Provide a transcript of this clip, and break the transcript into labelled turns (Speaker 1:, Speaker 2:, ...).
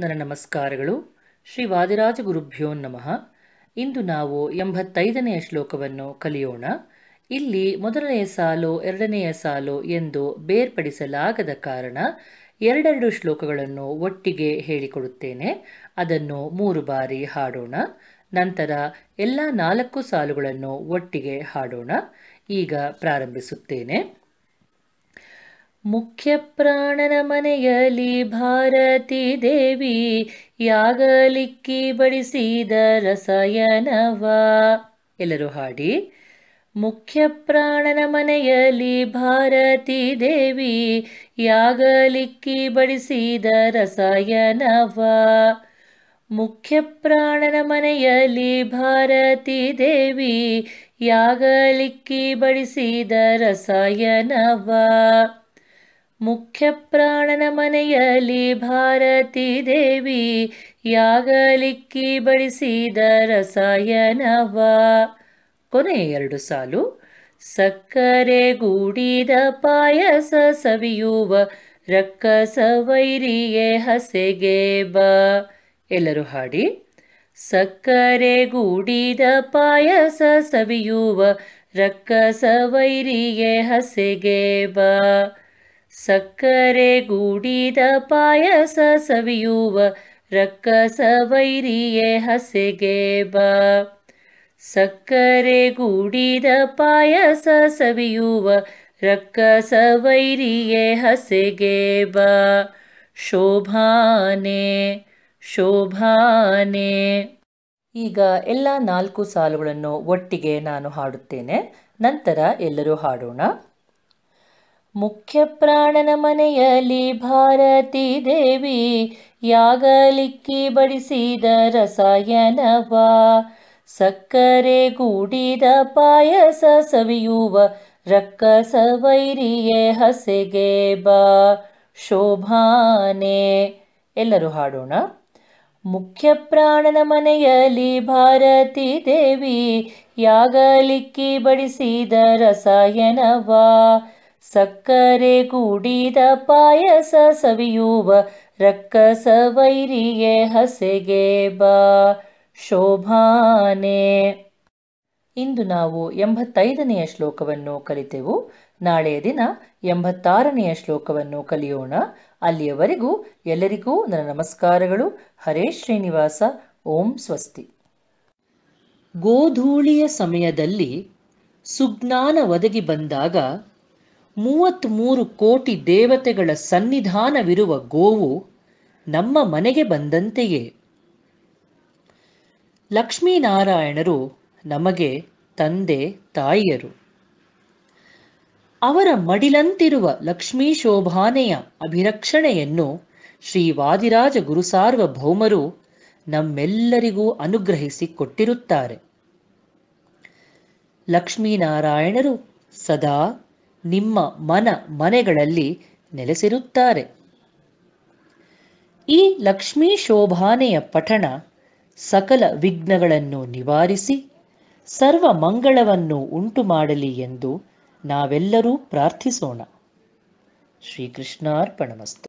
Speaker 1: ನನ್ನ ನಮಸ್ಕಾರಗಳು ಶ್ರೀ ವಾದಿರಾಜ ಗುರುಭ್ಯೋ ನಮಃ ಇಂದು ನಾವು ಎಂಬತ್ತೈದನೆಯ ಶ್ಲೋಕವನ್ನು ಕಲಿಯೋಣ ಇಲ್ಲಿ ಮೊದಲನೆಯ ಸಾಲು ಎರಡನೆಯ ಸಾಲು ಎಂದು ಬೇರ್ಪಡಿಸಲಾಗದ ಕಾರಣ ಎರಡೆರಡು ಶ್ಲೋಕಗಳನ್ನು ಒಟ್ಟಿಗೆ ಹೇಳಿಕೊಡುತ್ತೇನೆ ಅದನ್ನು ಮೂರು ಬಾರಿ ಹಾಡೋಣ ನಂತರ ಎಲ್ಲ ನಾಲ್ಕು ಸಾಲುಗಳನ್ನು ಒಟ್ಟಿಗೆ ಹಾಡೋಣ ಈಗ ಪ್ರಾರಂಭಿಸುತ್ತೇನೆ ಮುಖ್ಯ ಪ್ರಾಣನ ಮನೆಯಲ್ಲಿ ಭಾರತಿ ದೇವಿ ಯಾಗಲಿಕ್ಕಿ ಬಡಿಸಿದ ರಸಾಯನವ ಎಲ್ಲರೂ ಹಾಡಿ ಮುಖ್ಯ ಪ್ರಾಣನ ಮನೆಯಲ್ಲಿ ಭಾರತಿ ದೇವಿ ಯಾಗಲಿಕ್ಕಿ ಬಡಿಸಿದ ರಸಾಯನವ ಮುಖ್ಯ ಪ್ರಾಣನ ಮನೆಯಲ್ಲಿ ಭಾರತಿ ದೇವಿ ಯಾಗಲಿಕ್ಕಿ ಬಡಿಸಿದ ರಸಾಯನವ ಮುಖ್ಯ ಪ್ರಾಣನ ಮನೆಯಲ್ಲಿ ಭಾರತಿ ದೇವಿ ಯಾಗಲಿಕ್ಕಿ ಬಡಿಸಿದ ರಸಾಯನವ ಕೊನೆ ಎರಡು ಸಾಲು ಸಕ್ಕರೆ ಗೂಡಿದ ಪಾಯಸ ಸವಿಯುವ ರಕ್ಕಸ ವೈರಿಯೇ ಹಸೆಗೆ ಬ ಎಲ್ಲರೂ ಹಾಡಿ ಸಕ್ಕರೆ ಗೂಡಿದ ಪಾಯಸ ಸವಿಯುವ ರಕ್ಕಸ ವೈರಿಗೆ ಹಸೆಗೆ ಬಾ ಸಕ್ಕರೆ ಗೂಡಿದ ಪಾಯಸ ಸವಿಯುವ ರಕ್ಕಸ ವೈರಿಯೇ ಹಸೆಗೆ ಬಾ ಸಕ್ಕರೆ ಗೂಡಿದ ಪಾಯಸ ಸವಿಯುವ ರಕ್ಕಸ ವೈರಿಯೇ ಹಸೆಗೆ ಬಾ ಶೋಭಾನೆ ಶೋಭಾನೆ ಈಗ ಎಲ್ಲ ನಾಲ್ಕು ಸಾಲುಗಳನ್ನು ಒಟ್ಟಿಗೆ ನಾನು ಹಾಡುತ್ತೇನೆ ನಂತರ ಎಲ್ಲರೂ ಹಾಡೋಣ ಮುಖ್ಯ ಪ್ರಾಣನ ಮನೆಯಲ್ಲಿ ಭಾರತಿ ದೇವಿ ಯಾಗಲಿಕ್ಕಿ ಬಡಿಸಿದ ರಸಾಯನವ ಸಕ್ಕರೆ ಗೂಡಿದ ಪಾಯಸ ಸವಿಯುವ ರಕ್ಕಸ ವೈರಿಯೇ ಹಸೆಗೆ ಬಾ ಶೋಭಾನೆ ಎಲ್ಲರೂ ಹಾಡೋಣ ಮುಖ್ಯ ಪ್ರಾಣನ ಮನೆಯಲ್ಲಿ ಭಾರತಿ ದೇವಿ ಯಾಗಲಿಕ್ಕಿ ಬಡಿಸಿದ ರಸಾಯನವಾ ಸಕ್ಕರೆ ಕೂಡಿದ ಪಾಯಸ ಸವಿಯುವ ರಕ್ಕಸ ವೈರಿಗೆ ಹಸೆಗೆ ಬಾ ಶೋಭಾನೆ ಇಂದು ನಾವು ಎಂಬತ್ತೈದನೆಯ ಶ್ಲೋಕವನ್ನು ಕಲಿತೆವು ನಾಳೆಯ ದಿನ ಎಂಬತ್ತಾರನೆಯ ಶ್ಲೋಕವನ್ನು ಕಲಿಯೋಣ ಅಲ್ಲಿಯವರೆಗೂ ಎಲ್ಲರಿಗೂ ನನ್ನ ನಮಸ್ಕಾರಗಳು ಹರೇ ಶ್ರೀನಿವಾಸ ಓಂ ಸ್ವಸ್ತಿ ಗೋಧೂಳಿಯ ಸಮಯದಲ್ಲಿ ಸುಜ್ಞಾನ ಒದಗಿ ಬಂದಾಗ ಮೂರು ಕೋಟಿ ದೇವತೆಗಳ ಸನ್ನಿಧಾನವಿರುವ ಗೋವು ನಮ್ಮ ಮನೆಗೆ ಬಂದಂತೆಯೇ ಲಕ್ಷ್ಮೀನಾರಾಯಣರು ನಮಗೆ ತಂದೆ ತಾಯಿಯರು ಅವರ ಮಡಿಲಂತಿರುವ ಲಕ್ಷ್ಮೀ ಶೋಭಾನೆಯ ಅಭಿರಕ್ಷಣೆಯನ್ನು ವಾದಿರಾಜ ಗುರುಸಾರ್ವಭೌಮರು ನಮ್ಮೆಲ್ಲರಿಗೂ ಅನುಗ್ರಹಿಸಿ ಕೊಟ್ಟಿರುತ್ತಾರೆ ಲಕ್ಷ್ಮೀನಾರಾಯಣರು ಸದಾ ನಿಮ್ಮ ಮನ ಮನೆಗಳಲ್ಲಿ ನೆಲೆಸಿರುತ್ತಾರೆ ಈ ಲಕ್ಷ್ಮೀ ಶೋಭಾನೆಯ ಪಠಣ ಸಕಲ ವಿಘ್ನಗಳನ್ನು ನಿವಾರಿಸಿ ಸರ್ವ ಮಂಗಳವನ್ನು ಉಂಟು ಮಾಡಲಿ ಎಂದು ನಾವೆಲ್ಲರೂ ಪ್ರಾರ್ಥಿಸೋಣ ಶ್ರೀಕೃಷ್ಣಾರ್ಪಣಮಸ್ತು